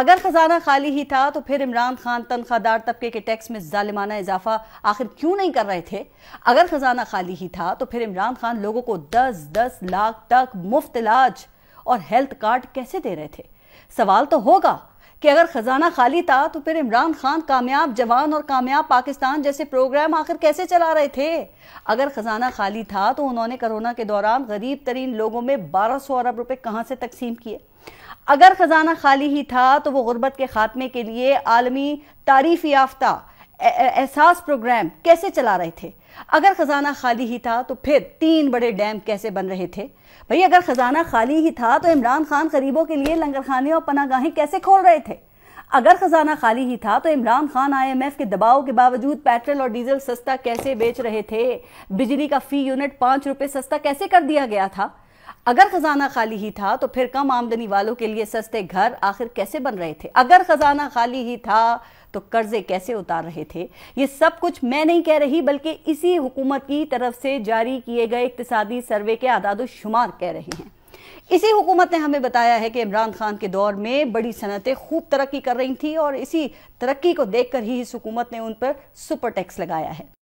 अगर खजाना खाली ही था तो फिर इमरान खान तनख्वाहदार तबके के टैक्स में जालिमाना इजाफा आखिर क्यों नहीं कर रहे थे अगर खजाना खाली ही था तो फिर इमरान खान लोगों को दस दस लाख तक मुफ्त इलाज और हेल्थ कार्ड कैसे दे रहे थे सवाल तो होगा कि अगर खजाना खाली था तो फिर इमरान खान कामयाब जवान और कामयाब पाकिस्तान जैसे प्रोग्राम आखिर कैसे चला रहे थे अगर खजाना खाली था तो उन्होंने कोरोना के दौरान गरीब तरीन लोगों में 1200 अरब रुपए कहाँ से तकसीम किए अगर खजाना खाली ही था तो वो गुर्बत के खात्मे के लिए आलमी तारीफ याफ्ता एहसास प्रोग्राम कैसे चला रहे थे अगर ख़जाना खाली ही था तो फिर तीन बड़े डैम कैसे बन रहे थे भाई अगर ख़जाना खाली ही था तो इमरान खान गरीबों के लिए लंगर खाने और पनागाहें कैसे खोल रहे थे अगर ख़जाना खाली ही था तो इमरान खान आईएमएफ के दबाव के बावजूद पेट्रोल और डीजल सस्ता कैसे बेच रहे थे बिजली का फ़ी यूनिट पाँच रुपये सस्ता कैसे कर दिया गया था अगर खजाना खाली ही था तो फिर कम आमदनी वालों के लिए सस्ते घर आखिर कैसे बन रहे थे अगर खजाना खाली ही था तो कर्जे कैसे उतार रहे थे ये सब कुछ मैं नहीं कह रही बल्कि इसी हुकूमत की तरफ से जारी किए गए इकतदी सर्वे के आदाद शुमार कह रहे हैं इसी हुकूमत ने हमें बताया है कि इमरान खान के दौर में बड़ी सनतें खूब तरक्की कर रही थी और इसी तरक्की को देखकर ही इस हुकूमत ने उन पर सुपर टैक्स लगाया है